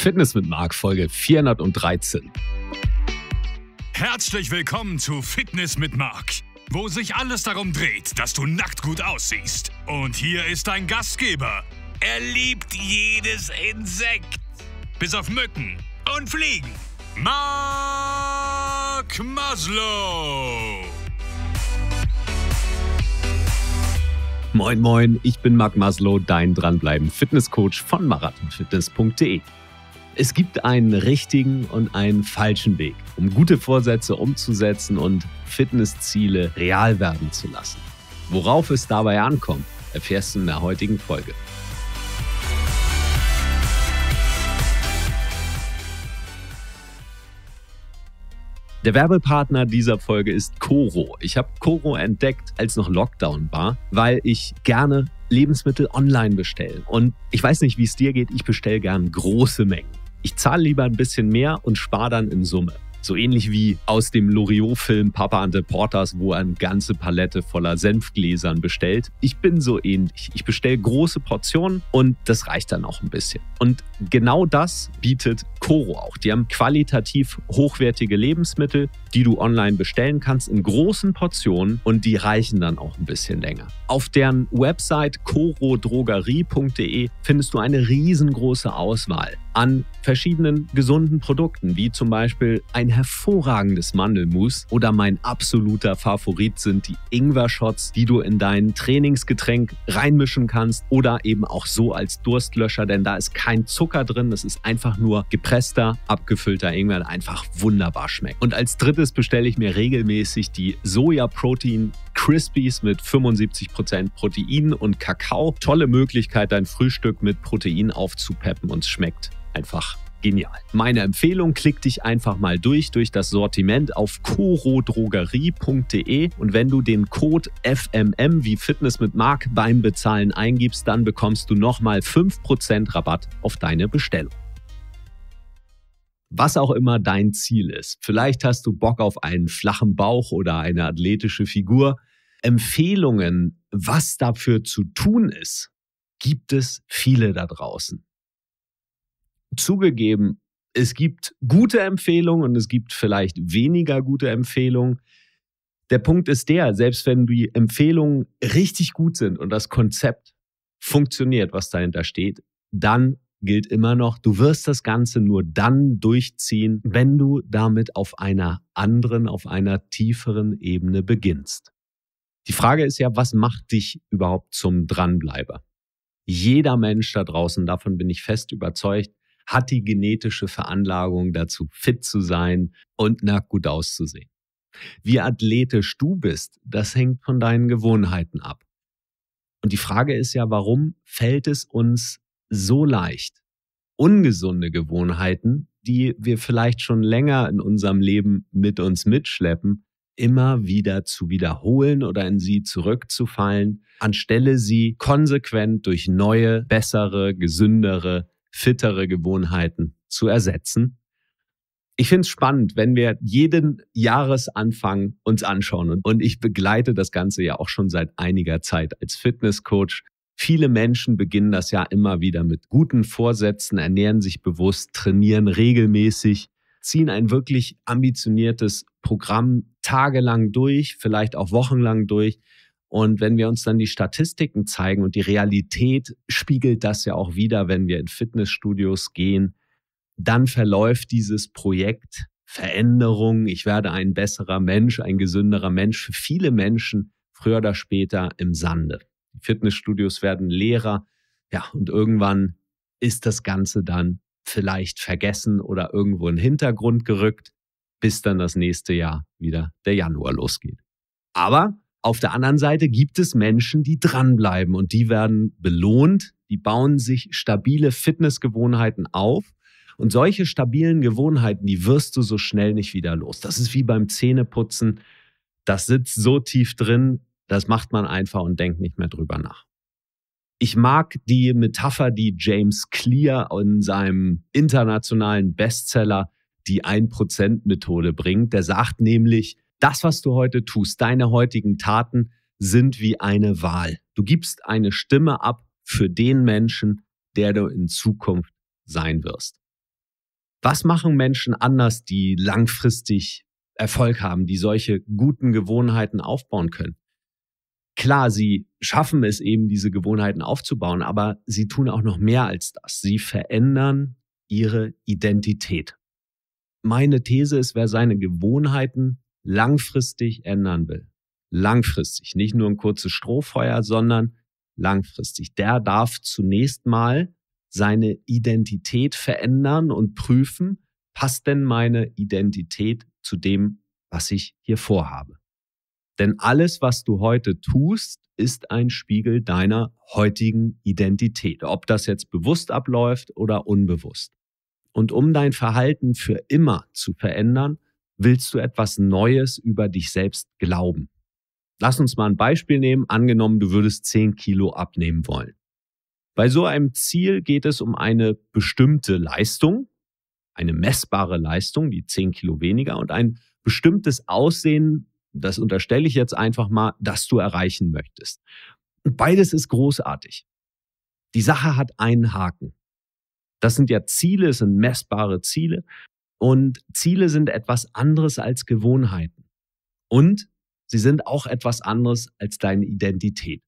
Fitness mit Marc, Folge 413. Herzlich willkommen zu Fitness mit Marc, wo sich alles darum dreht, dass du nackt gut aussiehst. Und hier ist dein Gastgeber. Er liebt jedes Insekt, bis auf Mücken und Fliegen. Marc Maslow. Moin, moin, ich bin Marc Maslow, dein Dranbleiben Fitnesscoach von marathonfitness.de. Es gibt einen richtigen und einen falschen Weg, um gute Vorsätze umzusetzen und Fitnessziele real werden zu lassen. Worauf es dabei ankommt, erfährst du in der heutigen Folge. Der Werbepartner dieser Folge ist Coro. Ich habe Coro entdeckt, als noch Lockdown war, weil ich gerne Lebensmittel online bestelle. Und ich weiß nicht, wie es dir geht, ich bestelle gern große Mengen ich zahle lieber ein bisschen mehr und spare dann in Summe. So ähnlich wie aus dem Loriot-Film Papa and the Porters, wo er eine ganze Palette voller Senfgläsern bestellt. Ich bin so ähnlich. Ich bestelle große Portionen und das reicht dann auch ein bisschen. Und genau das bietet Coro auch. Die haben qualitativ hochwertige Lebensmittel, die du online bestellen kannst in großen Portionen und die reichen dann auch ein bisschen länger. Auf deren Website corodrogerie.de findest du eine riesengroße Auswahl an verschiedenen gesunden Produkten, wie zum Beispiel ein hervorragendes Mandelmus oder mein absoluter Favorit sind die Ingwer-Shots, die du in dein Trainingsgetränk reinmischen kannst oder eben auch so als Durstlöscher, denn da ist kein Zucker drin, das ist einfach nur gepresster, abgefüllter Ingwer, der einfach wunderbar schmeckt. Und als drittes bestelle ich mir regelmäßig die Soja-Protein Crispies mit 75% Protein und Kakao. Tolle Möglichkeit, dein Frühstück mit Protein aufzupeppen und es schmeckt einfach genial. Meine Empfehlung, klick dich einfach mal durch, durch das Sortiment auf corodrogerie.de und wenn du den Code FMM wie Fitness mit Mark beim Bezahlen eingibst, dann bekommst du nochmal 5% Rabatt auf deine Bestellung. Was auch immer dein Ziel ist. Vielleicht hast du Bock auf einen flachen Bauch oder eine athletische Figur. Empfehlungen, was dafür zu tun ist, gibt es viele da draußen zugegeben, es gibt gute Empfehlungen und es gibt vielleicht weniger gute Empfehlungen. Der Punkt ist der, selbst wenn die Empfehlungen richtig gut sind und das Konzept funktioniert, was dahinter steht, dann gilt immer noch, du wirst das Ganze nur dann durchziehen, wenn du damit auf einer anderen, auf einer tieferen Ebene beginnst. Die Frage ist ja, was macht dich überhaupt zum Dranbleiber? Jeder Mensch da draußen, davon bin ich fest überzeugt, hat die genetische Veranlagung dazu, fit zu sein und na gut auszusehen. Wie athletisch du bist, das hängt von deinen Gewohnheiten ab. Und die Frage ist ja, warum fällt es uns so leicht, ungesunde Gewohnheiten, die wir vielleicht schon länger in unserem Leben mit uns mitschleppen, immer wieder zu wiederholen oder in sie zurückzufallen, anstelle sie konsequent durch neue, bessere, gesündere fittere Gewohnheiten zu ersetzen. Ich finde es spannend, wenn wir jeden Jahresanfang uns anschauen. Und ich begleite das Ganze ja auch schon seit einiger Zeit als Fitnesscoach. Viele Menschen beginnen das Jahr immer wieder mit guten Vorsätzen, ernähren sich bewusst, trainieren regelmäßig, ziehen ein wirklich ambitioniertes Programm tagelang durch, vielleicht auch wochenlang durch und wenn wir uns dann die Statistiken zeigen und die Realität spiegelt das ja auch wieder, wenn wir in Fitnessstudios gehen, dann verläuft dieses Projekt Veränderung, ich werde ein besserer Mensch, ein gesünderer Mensch für viele Menschen früher oder später im Sande. Die Fitnessstudios werden leerer, ja, und irgendwann ist das Ganze dann vielleicht vergessen oder irgendwo in den Hintergrund gerückt, bis dann das nächste Jahr wieder der Januar losgeht. Aber auf der anderen Seite gibt es Menschen, die dranbleiben und die werden belohnt, die bauen sich stabile Fitnessgewohnheiten auf. Und solche stabilen Gewohnheiten, die wirst du so schnell nicht wieder los. Das ist wie beim Zähneputzen. Das sitzt so tief drin, das macht man einfach und denkt nicht mehr drüber nach. Ich mag die Metapher, die James Clear in seinem internationalen Bestseller Die 1%-Methode bringt. Der sagt nämlich, das, was du heute tust, deine heutigen Taten sind wie eine Wahl. Du gibst eine Stimme ab für den Menschen, der du in Zukunft sein wirst. Was machen Menschen anders, die langfristig Erfolg haben, die solche guten Gewohnheiten aufbauen können? Klar, sie schaffen es eben, diese Gewohnheiten aufzubauen, aber sie tun auch noch mehr als das. Sie verändern ihre Identität. Meine These ist, wer seine Gewohnheiten langfristig ändern will. Langfristig. Nicht nur ein kurzes Strohfeuer, sondern langfristig. Der darf zunächst mal seine Identität verändern und prüfen, passt denn meine Identität zu dem, was ich hier vorhabe. Denn alles, was du heute tust, ist ein Spiegel deiner heutigen Identität, ob das jetzt bewusst abläuft oder unbewusst. Und um dein Verhalten für immer zu verändern, willst du etwas Neues über dich selbst glauben? Lass uns mal ein Beispiel nehmen. Angenommen, du würdest 10 Kilo abnehmen wollen. Bei so einem Ziel geht es um eine bestimmte Leistung, eine messbare Leistung, die 10 Kilo weniger und ein bestimmtes Aussehen, das unterstelle ich jetzt einfach mal, das du erreichen möchtest. Und beides ist großartig. Die Sache hat einen Haken. Das sind ja Ziele, es sind messbare Ziele. Und Ziele sind etwas anderes als Gewohnheiten. Und sie sind auch etwas anderes als deine Identität.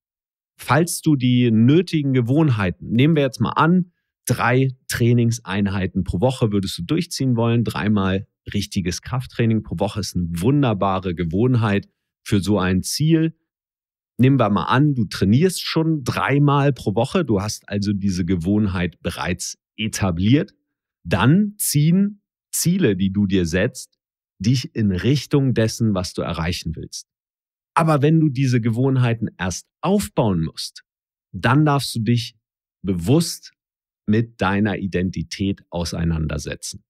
Falls du die nötigen Gewohnheiten, nehmen wir jetzt mal an, drei Trainingseinheiten pro Woche würdest du durchziehen wollen, dreimal richtiges Krafttraining pro Woche ist eine wunderbare Gewohnheit für so ein Ziel. Nehmen wir mal an, du trainierst schon dreimal pro Woche, du hast also diese Gewohnheit bereits etabliert. Dann ziehen Ziele, die du dir setzt, dich in Richtung dessen, was du erreichen willst. Aber wenn du diese Gewohnheiten erst aufbauen musst, dann darfst du dich bewusst mit deiner Identität auseinandersetzen.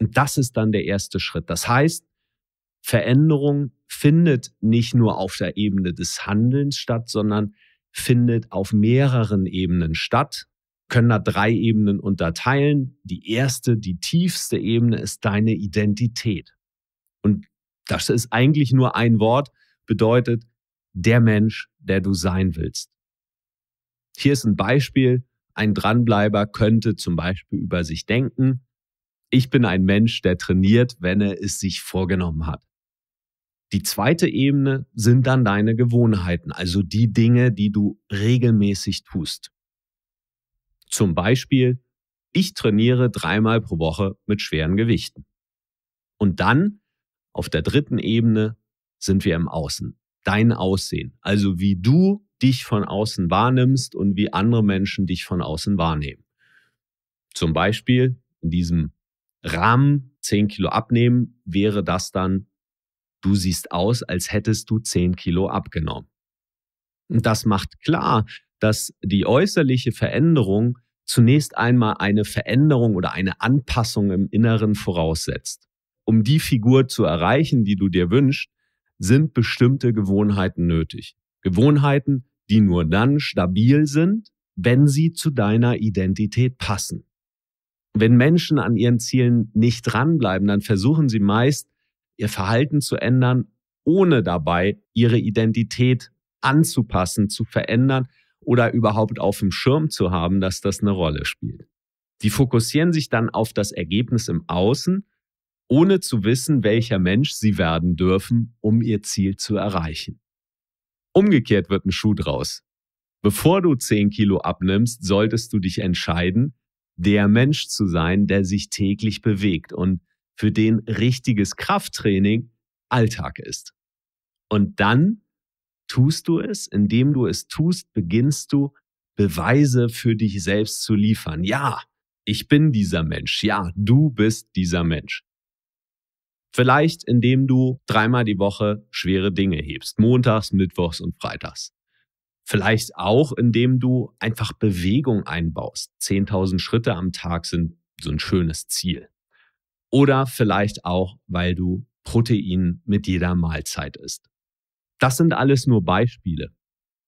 Und das ist dann der erste Schritt. Das heißt, Veränderung findet nicht nur auf der Ebene des Handelns statt, sondern findet auf mehreren Ebenen statt können da drei Ebenen unterteilen. Die erste, die tiefste Ebene ist deine Identität. Und das ist eigentlich nur ein Wort, bedeutet der Mensch, der du sein willst. Hier ist ein Beispiel. Ein Dranbleiber könnte zum Beispiel über sich denken, ich bin ein Mensch, der trainiert, wenn er es sich vorgenommen hat. Die zweite Ebene sind dann deine Gewohnheiten, also die Dinge, die du regelmäßig tust. Zum Beispiel, ich trainiere dreimal pro Woche mit schweren Gewichten. Und dann, auf der dritten Ebene, sind wir im Außen. Dein Aussehen. Also wie du dich von außen wahrnimmst und wie andere Menschen dich von außen wahrnehmen. Zum Beispiel in diesem Rahmen 10 Kilo abnehmen wäre das dann, du siehst aus, als hättest du 10 Kilo abgenommen. Und das macht klar, dass die äußerliche Veränderung zunächst einmal eine Veränderung oder eine Anpassung im Inneren voraussetzt. Um die Figur zu erreichen, die du dir wünschst, sind bestimmte Gewohnheiten nötig. Gewohnheiten, die nur dann stabil sind, wenn sie zu deiner Identität passen. Wenn Menschen an ihren Zielen nicht dranbleiben, dann versuchen sie meist, ihr Verhalten zu ändern, ohne dabei ihre Identität anzupassen, zu verändern oder überhaupt auf dem Schirm zu haben, dass das eine Rolle spielt. Die fokussieren sich dann auf das Ergebnis im Außen, ohne zu wissen, welcher Mensch sie werden dürfen, um ihr Ziel zu erreichen. Umgekehrt wird ein Schuh draus. Bevor du 10 Kilo abnimmst, solltest du dich entscheiden, der Mensch zu sein, der sich täglich bewegt und für den richtiges Krafttraining Alltag ist. Und dann tust du es. Indem du es tust, beginnst du Beweise für dich selbst zu liefern. Ja, ich bin dieser Mensch. Ja, du bist dieser Mensch. Vielleicht indem du dreimal die Woche schwere Dinge hebst. Montags, Mittwochs und Freitags. Vielleicht auch, indem du einfach Bewegung einbaust. 10.000 Schritte am Tag sind so ein schönes Ziel. Oder vielleicht auch, weil du Protein mit jeder Mahlzeit isst. Das sind alles nur Beispiele.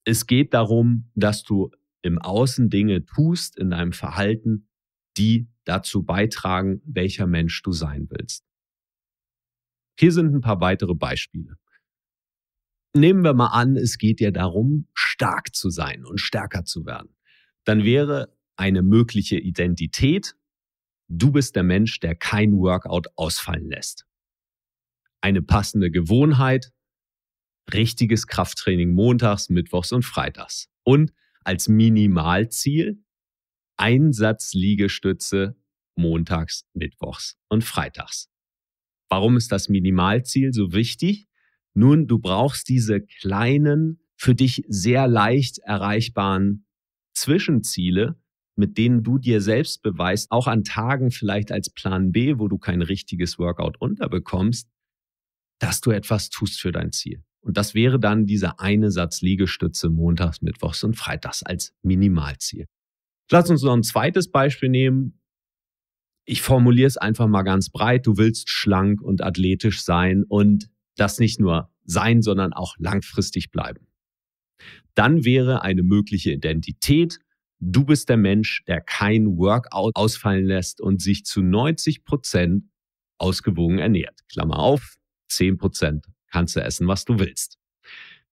Es geht darum, dass du im Außen Dinge tust, in deinem Verhalten, die dazu beitragen, welcher Mensch du sein willst. Hier sind ein paar weitere Beispiele. Nehmen wir mal an, es geht dir darum, stark zu sein und stärker zu werden. Dann wäre eine mögliche Identität, du bist der Mensch, der kein Workout ausfallen lässt. Eine passende Gewohnheit, richtiges Krafttraining montags, mittwochs und freitags. Und als Minimalziel Einsatzliegestütze montags, mittwochs und freitags. Warum ist das Minimalziel so wichtig? Nun, du brauchst diese kleinen, für dich sehr leicht erreichbaren Zwischenziele, mit denen du dir selbst beweist, auch an Tagen vielleicht als Plan B, wo du kein richtiges Workout unterbekommst, dass du etwas tust für dein Ziel. Und das wäre dann dieser eine Satz Liegestütze montags, mittwochs und freitags als Minimalziel. Lass uns noch ein zweites Beispiel nehmen. Ich formuliere es einfach mal ganz breit. Du willst schlank und athletisch sein und das nicht nur sein, sondern auch langfristig bleiben. Dann wäre eine mögliche Identität, du bist der Mensch, der kein Workout ausfallen lässt und sich zu 90 Prozent ausgewogen ernährt. Klammer auf, 10 Prozent kannst du essen, was du willst.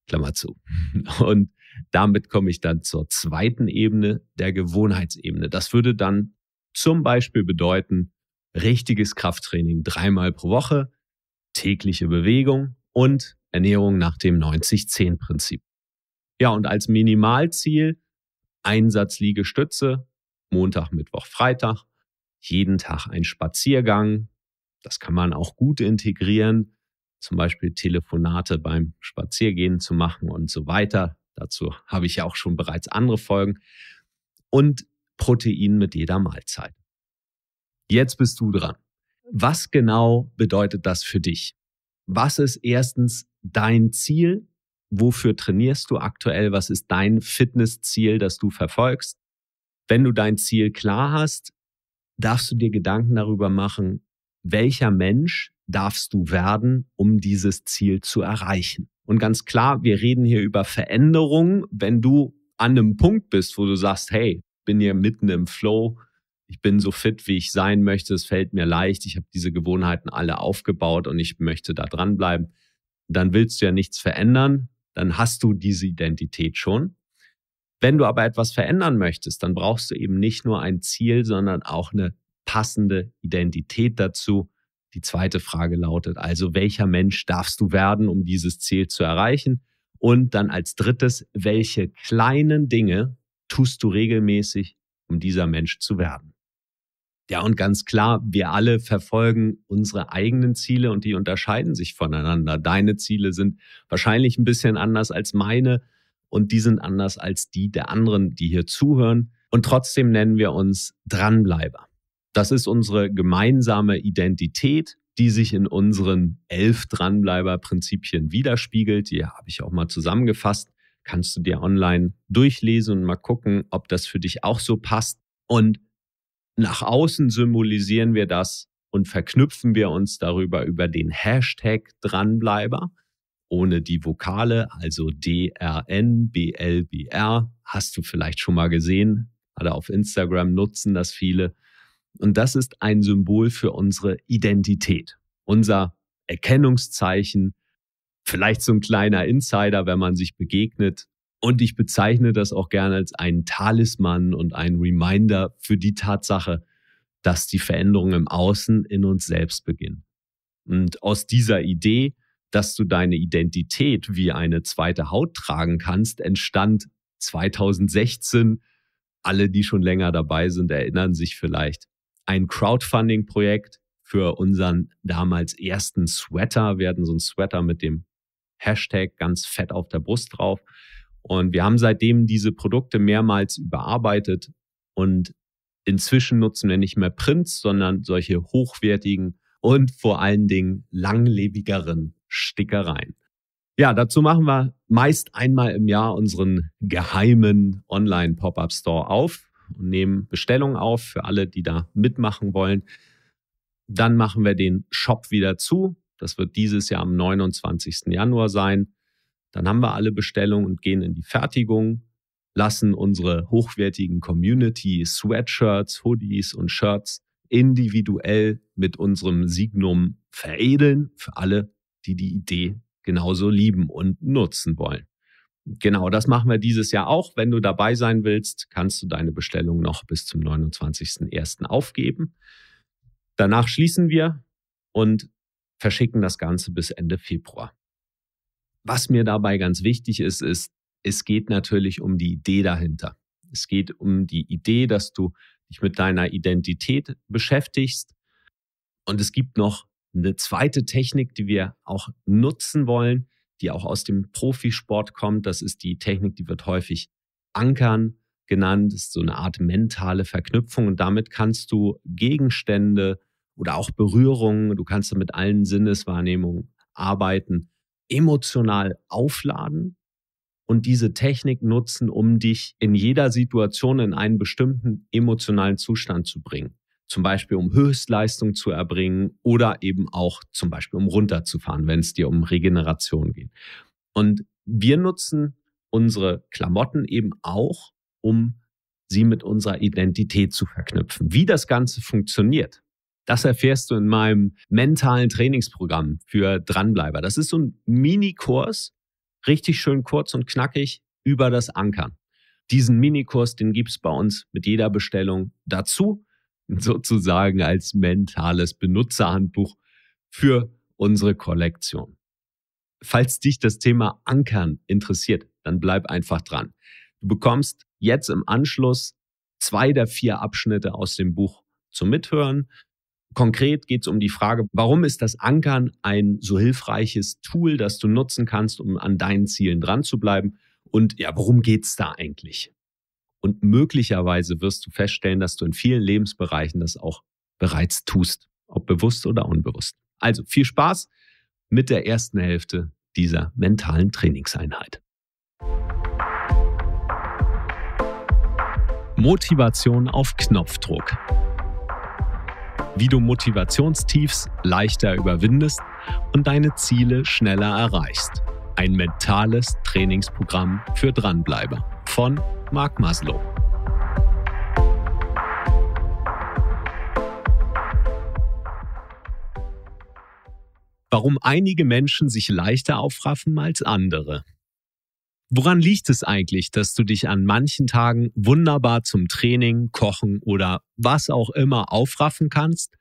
Klammer zu. Und damit komme ich dann zur zweiten Ebene, der Gewohnheitsebene. Das würde dann zum Beispiel bedeuten, richtiges Krafttraining dreimal pro Woche, tägliche Bewegung und Ernährung nach dem 90-10-Prinzip. Ja, und als Minimalziel Einsatzliegestütze, Montag, Mittwoch, Freitag, jeden Tag ein Spaziergang. Das kann man auch gut integrieren zum Beispiel Telefonate beim Spaziergehen zu machen und so weiter. Dazu habe ich ja auch schon bereits andere Folgen. Und Protein mit jeder Mahlzeit. Jetzt bist du dran. Was genau bedeutet das für dich? Was ist erstens dein Ziel? Wofür trainierst du aktuell? Was ist dein Fitnessziel, das du verfolgst? Wenn du dein Ziel klar hast, darfst du dir Gedanken darüber machen, welcher Mensch darfst du werden, um dieses Ziel zu erreichen? Und ganz klar, wir reden hier über Veränderung. Wenn du an einem Punkt bist, wo du sagst, hey, bin hier mitten im Flow, ich bin so fit, wie ich sein möchte, es fällt mir leicht, ich habe diese Gewohnheiten alle aufgebaut und ich möchte da dranbleiben, dann willst du ja nichts verändern, dann hast du diese Identität schon. Wenn du aber etwas verändern möchtest, dann brauchst du eben nicht nur ein Ziel, sondern auch eine passende Identität dazu, die zweite Frage lautet also, welcher Mensch darfst du werden, um dieses Ziel zu erreichen? Und dann als drittes, welche kleinen Dinge tust du regelmäßig, um dieser Mensch zu werden? Ja, und ganz klar, wir alle verfolgen unsere eigenen Ziele und die unterscheiden sich voneinander. Deine Ziele sind wahrscheinlich ein bisschen anders als meine und die sind anders als die der anderen, die hier zuhören. Und trotzdem nennen wir uns Dranbleiber. Das ist unsere gemeinsame Identität, die sich in unseren elf Dranbleiber-Prinzipien widerspiegelt. Die habe ich auch mal zusammengefasst. Kannst du dir online durchlesen und mal gucken, ob das für dich auch so passt. Und nach außen symbolisieren wir das und verknüpfen wir uns darüber über den Hashtag Dranbleiber ohne die Vokale, also DRN, BLBR. Hast du vielleicht schon mal gesehen. Gerade auf Instagram nutzen das viele. Und das ist ein Symbol für unsere Identität, unser Erkennungszeichen, vielleicht so ein kleiner Insider, wenn man sich begegnet. Und ich bezeichne das auch gerne als einen Talisman und einen Reminder für die Tatsache, dass die Veränderungen im Außen in uns selbst beginnen. Und aus dieser Idee, dass du deine Identität wie eine zweite Haut tragen kannst, entstand 2016. Alle, die schon länger dabei sind, erinnern sich vielleicht ein Crowdfunding-Projekt für unseren damals ersten Sweater. Wir hatten so einen Sweater mit dem Hashtag ganz fett auf der Brust drauf. Und wir haben seitdem diese Produkte mehrmals überarbeitet und inzwischen nutzen wir nicht mehr Prints, sondern solche hochwertigen und vor allen Dingen langlebigeren Stickereien. Ja, dazu machen wir meist einmal im Jahr unseren geheimen Online-Pop-Up-Store auf und nehmen Bestellungen auf für alle, die da mitmachen wollen. Dann machen wir den Shop wieder zu. Das wird dieses Jahr am 29. Januar sein. Dann haben wir alle Bestellungen und gehen in die Fertigung, lassen unsere hochwertigen Community Sweatshirts, Hoodies und Shirts individuell mit unserem Signum veredeln für alle, die die Idee genauso lieben und nutzen wollen. Genau, das machen wir dieses Jahr auch. Wenn du dabei sein willst, kannst du deine Bestellung noch bis zum 29.01. aufgeben. Danach schließen wir und verschicken das Ganze bis Ende Februar. Was mir dabei ganz wichtig ist, ist, es geht natürlich um die Idee dahinter. Es geht um die Idee, dass du dich mit deiner Identität beschäftigst. Und es gibt noch eine zweite Technik, die wir auch nutzen wollen, die auch aus dem Profisport kommt. Das ist die Technik, die wird häufig Ankern genannt. Das ist so eine Art mentale Verknüpfung und damit kannst du Gegenstände oder auch Berührungen, du kannst mit allen Sinneswahrnehmungen arbeiten, emotional aufladen und diese Technik nutzen, um dich in jeder Situation in einen bestimmten emotionalen Zustand zu bringen zum Beispiel um Höchstleistung zu erbringen oder eben auch zum Beispiel um runterzufahren, wenn es dir um Regeneration geht. Und wir nutzen unsere Klamotten eben auch, um sie mit unserer Identität zu verknüpfen. Wie das Ganze funktioniert, das erfährst du in meinem mentalen Trainingsprogramm für Dranbleiber. Das ist so ein Mini-Kurs, richtig schön kurz und knackig über das Ankern. Diesen Mini-Kurs, den es bei uns mit jeder Bestellung dazu. sozusagen als mentales Benutzerhandbuch für unsere Kollektion. Falls dich das Thema Ankern interessiert, dann bleib einfach dran. Du bekommst jetzt im Anschluss zwei der vier Abschnitte aus dem Buch zum Mithören. Konkret geht es um die Frage, warum ist das Ankern ein so hilfreiches Tool, das du nutzen kannst, um an deinen Zielen dran zu bleiben? Und ja, worum geht es da eigentlich? Und möglicherweise wirst du feststellen, dass du in vielen Lebensbereichen das auch bereits tust, ob bewusst oder unbewusst. Also viel Spaß mit der ersten Hälfte dieser mentalen Trainingseinheit. Motivation auf Knopfdruck. Wie du Motivationstiefs leichter überwindest und deine Ziele schneller erreichst. Ein mentales Trainingsprogramm für Dranbleiber von Mark Maslow. Warum einige Menschen sich leichter aufraffen als andere. Woran liegt es eigentlich, dass du dich an manchen Tagen wunderbar zum Training, Kochen oder was auch immer aufraffen kannst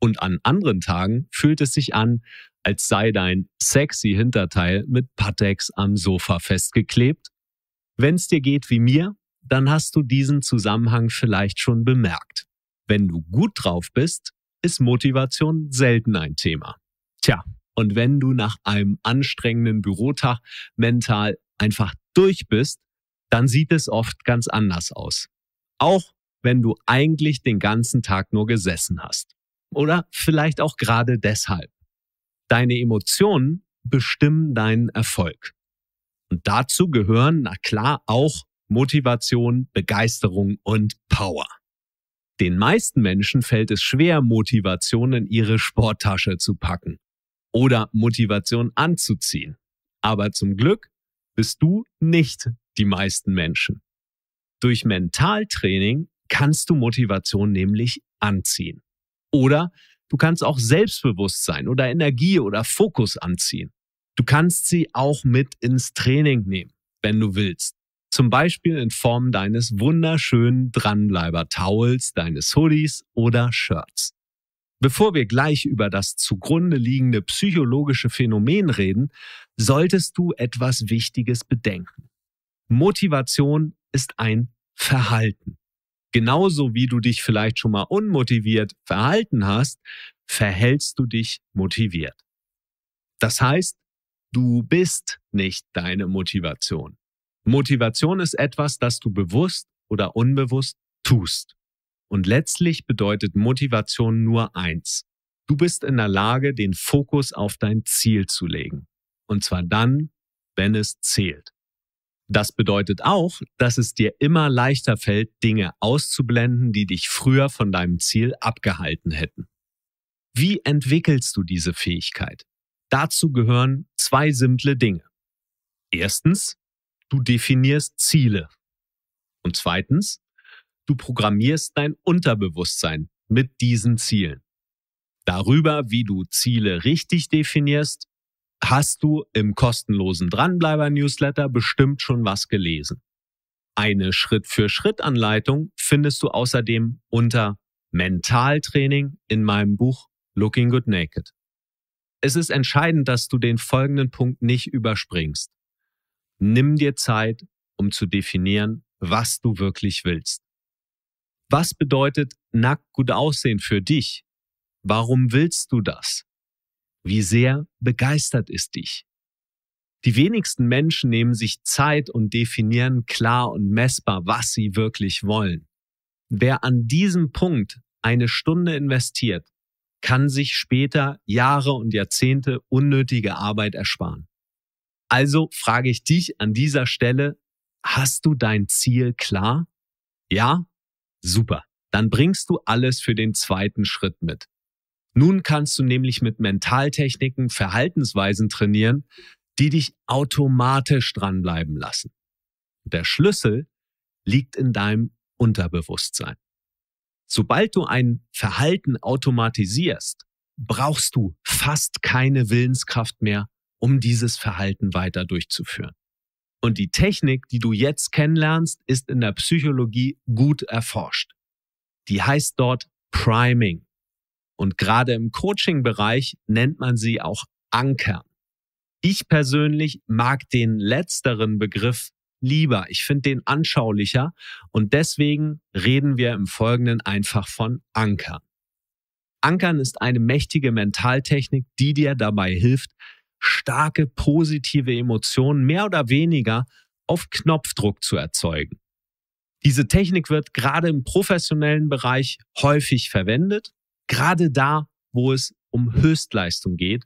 und an anderen Tagen fühlt es sich an, als sei dein sexy Hinterteil mit Pateks am Sofa festgeklebt wenn es dir geht wie mir, dann hast du diesen Zusammenhang vielleicht schon bemerkt. Wenn du gut drauf bist, ist Motivation selten ein Thema. Tja, und wenn du nach einem anstrengenden Bürotag mental einfach durch bist, dann sieht es oft ganz anders aus. Auch wenn du eigentlich den ganzen Tag nur gesessen hast. Oder vielleicht auch gerade deshalb. Deine Emotionen bestimmen deinen Erfolg. Und dazu gehören, na klar, auch Motivation, Begeisterung und Power. Den meisten Menschen fällt es schwer, Motivation in ihre Sporttasche zu packen oder Motivation anzuziehen. Aber zum Glück bist du nicht die meisten Menschen. Durch Mentaltraining kannst du Motivation nämlich anziehen. Oder du kannst auch Selbstbewusstsein oder Energie oder Fokus anziehen. Du kannst sie auch mit ins Training nehmen, wenn du willst. Zum Beispiel in Form deines wunderschönen Dranbleiber-Towels, deines Hoodies oder Shirts. Bevor wir gleich über das zugrunde liegende psychologische Phänomen reden, solltest du etwas Wichtiges bedenken. Motivation ist ein Verhalten. Genauso wie du dich vielleicht schon mal unmotiviert verhalten hast, verhältst du dich motiviert. Das heißt, Du bist nicht deine Motivation. Motivation ist etwas, das du bewusst oder unbewusst tust. Und letztlich bedeutet Motivation nur eins. Du bist in der Lage, den Fokus auf dein Ziel zu legen. Und zwar dann, wenn es zählt. Das bedeutet auch, dass es dir immer leichter fällt, Dinge auszublenden, die dich früher von deinem Ziel abgehalten hätten. Wie entwickelst du diese Fähigkeit? Dazu gehören zwei simple Dinge. Erstens, du definierst Ziele. Und zweitens, du programmierst dein Unterbewusstsein mit diesen Zielen. Darüber, wie du Ziele richtig definierst, hast du im kostenlosen Dranbleiber-Newsletter bestimmt schon was gelesen. Eine Schritt-für-Schritt-Anleitung findest du außerdem unter Mentaltraining in meinem Buch Looking Good Naked es ist entscheidend, dass du den folgenden Punkt nicht überspringst. Nimm dir Zeit, um zu definieren, was du wirklich willst. Was bedeutet nackt gut aussehen für dich? Warum willst du das? Wie sehr begeistert ist dich? Die wenigsten Menschen nehmen sich Zeit und definieren klar und messbar, was sie wirklich wollen. Wer an diesem Punkt eine Stunde investiert, kann sich später Jahre und Jahrzehnte unnötige Arbeit ersparen. Also frage ich dich an dieser Stelle, hast du dein Ziel klar? Ja? Super. Dann bringst du alles für den zweiten Schritt mit. Nun kannst du nämlich mit Mentaltechniken Verhaltensweisen trainieren, die dich automatisch dranbleiben lassen. Der Schlüssel liegt in deinem Unterbewusstsein. Sobald du ein Verhalten automatisierst, brauchst du fast keine Willenskraft mehr, um dieses Verhalten weiter durchzuführen. Und die Technik, die du jetzt kennenlernst, ist in der Psychologie gut erforscht. Die heißt dort Priming. Und gerade im Coaching-Bereich nennt man sie auch Ankern. Ich persönlich mag den letzteren Begriff lieber, ich finde den anschaulicher und deswegen reden wir im Folgenden einfach von Ankern. Ankern ist eine mächtige Mentaltechnik, die dir dabei hilft, starke positive Emotionen mehr oder weniger auf Knopfdruck zu erzeugen. Diese Technik wird gerade im professionellen Bereich häufig verwendet, gerade da, wo es um Höchstleistung geht.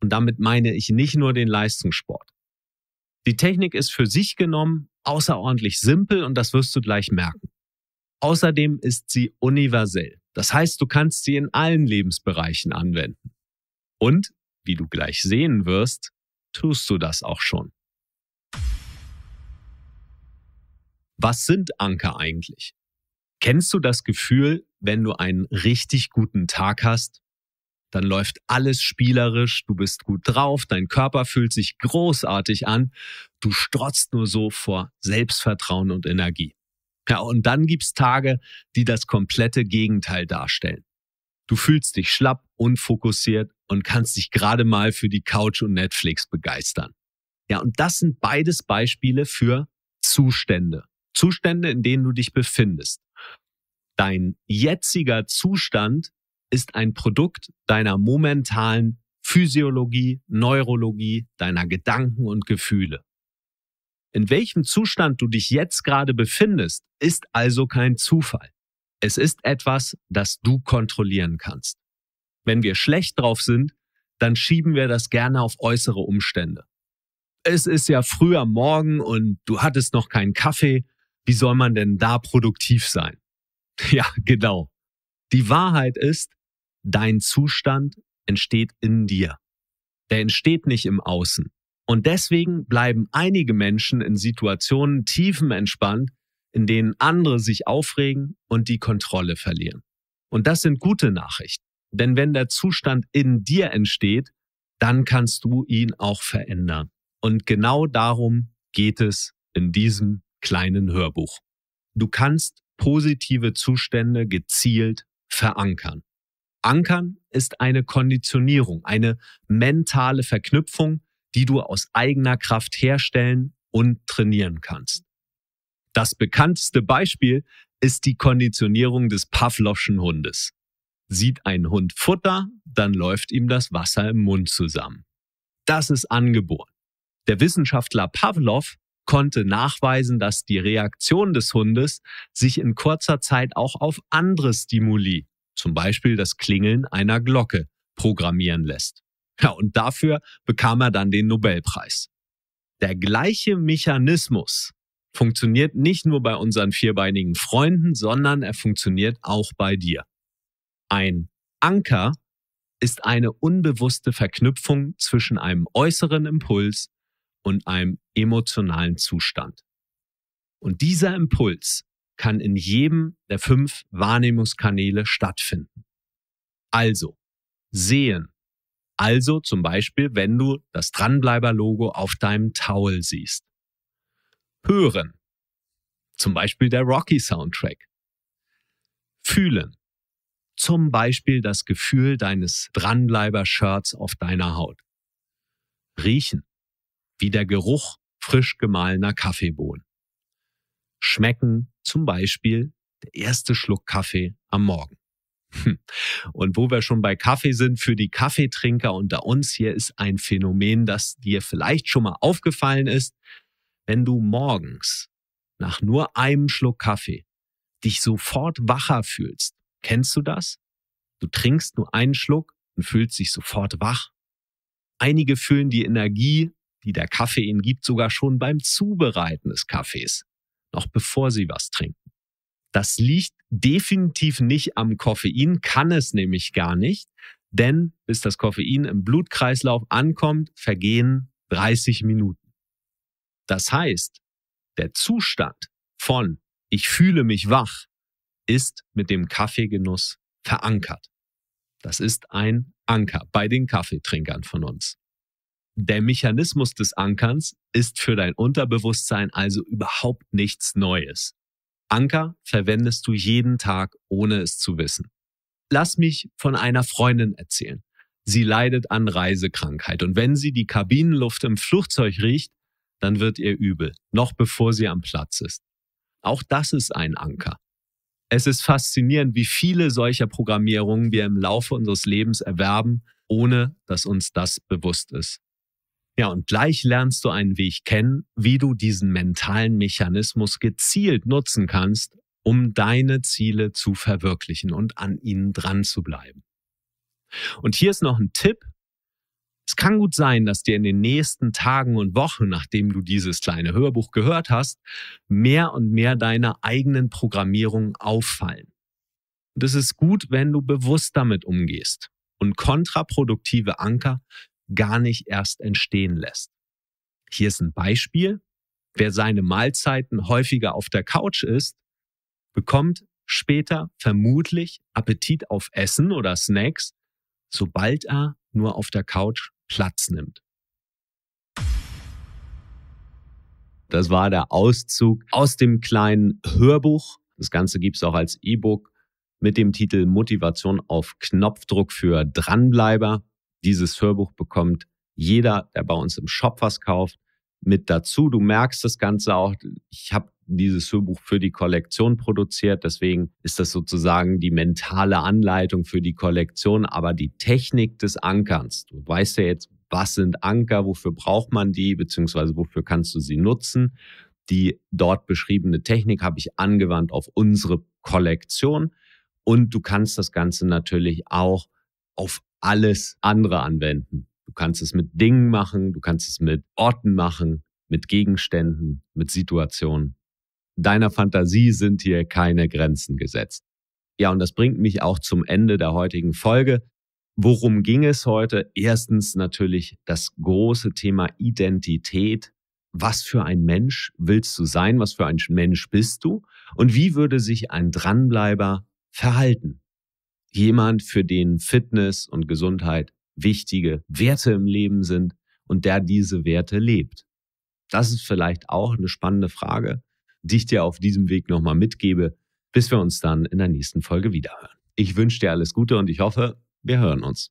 Und damit meine ich nicht nur den Leistungssport. Die Technik ist für sich genommen außerordentlich simpel und das wirst du gleich merken. Außerdem ist sie universell. Das heißt, du kannst sie in allen Lebensbereichen anwenden. Und, wie du gleich sehen wirst, tust du das auch schon. Was sind Anker eigentlich? Kennst du das Gefühl, wenn du einen richtig guten Tag hast dann läuft alles spielerisch, du bist gut drauf, dein Körper fühlt sich großartig an, du strotzt nur so vor Selbstvertrauen und Energie. Ja, und dann gibt's Tage, die das komplette Gegenteil darstellen. Du fühlst dich schlapp, unfokussiert und kannst dich gerade mal für die Couch und Netflix begeistern. Ja, und das sind beides Beispiele für Zustände. Zustände, in denen du dich befindest. Dein jetziger Zustand ist ein Produkt deiner momentalen Physiologie, Neurologie, deiner Gedanken und Gefühle. In welchem Zustand du dich jetzt gerade befindest, ist also kein Zufall. Es ist etwas, das du kontrollieren kannst. Wenn wir schlecht drauf sind, dann schieben wir das gerne auf äußere Umstände. Es ist ja früh am Morgen und du hattest noch keinen Kaffee. Wie soll man denn da produktiv sein? Ja, genau. Die Wahrheit ist, dein Zustand entsteht in dir. Der entsteht nicht im Außen. Und deswegen bleiben einige Menschen in Situationen tiefenentspannt, in denen andere sich aufregen und die Kontrolle verlieren. Und das sind gute Nachrichten. Denn wenn der Zustand in dir entsteht, dann kannst du ihn auch verändern. Und genau darum geht es in diesem kleinen Hörbuch. Du kannst positive Zustände gezielt verankern. Ankern ist eine Konditionierung, eine mentale Verknüpfung, die du aus eigener Kraft herstellen und trainieren kannst. Das bekannteste Beispiel ist die Konditionierung des Pavlovschen Hundes. Sieht ein Hund Futter, dann läuft ihm das Wasser im Mund zusammen. Das ist angeboren. Der Wissenschaftler Pavlov konnte nachweisen, dass die Reaktion des Hundes sich in kurzer Zeit auch auf andere Stimuli zum Beispiel das Klingeln einer Glocke, programmieren lässt. Ja, und dafür bekam er dann den Nobelpreis. Der gleiche Mechanismus funktioniert nicht nur bei unseren vierbeinigen Freunden, sondern er funktioniert auch bei dir. Ein Anker ist eine unbewusste Verknüpfung zwischen einem äußeren Impuls und einem emotionalen Zustand. Und dieser Impuls kann in jedem der fünf Wahrnehmungskanäle stattfinden. Also, sehen. Also zum Beispiel, wenn du das Dranbleiber-Logo auf deinem Towel siehst. Hören. Zum Beispiel der Rocky-Soundtrack. Fühlen. Zum Beispiel das Gefühl deines Dranbleiber-Shirts auf deiner Haut. Riechen. Wie der Geruch frisch gemahlener Kaffeebohnen. Schmecken zum Beispiel der erste Schluck Kaffee am Morgen. Hm. Und wo wir schon bei Kaffee sind, für die Kaffeetrinker unter uns hier ist ein Phänomen, das dir vielleicht schon mal aufgefallen ist. Wenn du morgens nach nur einem Schluck Kaffee dich sofort wacher fühlst, kennst du das? Du trinkst nur einen Schluck und fühlst dich sofort wach. Einige fühlen die Energie, die der Kaffee ihnen gibt, sogar schon beim Zubereiten des Kaffees auch bevor sie was trinken. Das liegt definitiv nicht am Koffein, kann es nämlich gar nicht, denn bis das Koffein im Blutkreislauf ankommt, vergehen 30 Minuten. Das heißt, der Zustand von ich fühle mich wach ist mit dem Kaffeegenuss verankert. Das ist ein Anker bei den Kaffeetrinkern von uns. Der Mechanismus des Ankerns ist für dein Unterbewusstsein also überhaupt nichts Neues. Anker verwendest du jeden Tag, ohne es zu wissen. Lass mich von einer Freundin erzählen. Sie leidet an Reisekrankheit und wenn sie die Kabinenluft im Flugzeug riecht, dann wird ihr übel, noch bevor sie am Platz ist. Auch das ist ein Anker. Es ist faszinierend, wie viele solcher Programmierungen wir im Laufe unseres Lebens erwerben, ohne dass uns das bewusst ist. Ja, und gleich lernst du einen Weg kennen, wie du diesen mentalen Mechanismus gezielt nutzen kannst, um deine Ziele zu verwirklichen und an ihnen dran zu bleiben. Und hier ist noch ein Tipp. Es kann gut sein, dass dir in den nächsten Tagen und Wochen, nachdem du dieses kleine Hörbuch gehört hast, mehr und mehr deiner eigenen Programmierung auffallen. Und es ist gut, wenn du bewusst damit umgehst und kontraproduktive Anker gar nicht erst entstehen lässt. Hier ist ein Beispiel. Wer seine Mahlzeiten häufiger auf der Couch isst, bekommt später vermutlich Appetit auf Essen oder Snacks, sobald er nur auf der Couch Platz nimmt. Das war der Auszug aus dem kleinen Hörbuch. Das Ganze gibt es auch als E-Book mit dem Titel Motivation auf Knopfdruck für Dranbleiber. Dieses Hörbuch bekommt jeder, der bei uns im Shop was kauft, mit dazu. Du merkst das Ganze auch. Ich habe dieses Hörbuch für die Kollektion produziert. Deswegen ist das sozusagen die mentale Anleitung für die Kollektion. Aber die Technik des Ankerns, du weißt ja jetzt, was sind Anker, wofür braucht man die, beziehungsweise wofür kannst du sie nutzen. Die dort beschriebene Technik habe ich angewandt auf unsere Kollektion. Und du kannst das Ganze natürlich auch auf alles andere anwenden. Du kannst es mit Dingen machen, du kannst es mit Orten machen, mit Gegenständen, mit Situationen. Deiner Fantasie sind hier keine Grenzen gesetzt. Ja, und das bringt mich auch zum Ende der heutigen Folge. Worum ging es heute? Erstens natürlich das große Thema Identität. Was für ein Mensch willst du sein? Was für ein Mensch bist du? Und wie würde sich ein Dranbleiber verhalten? jemand, für den Fitness und Gesundheit wichtige Werte im Leben sind und der diese Werte lebt? Das ist vielleicht auch eine spannende Frage, die ich dir auf diesem Weg nochmal mitgebe, bis wir uns dann in der nächsten Folge wiederhören. Ich wünsche dir alles Gute und ich hoffe, wir hören uns.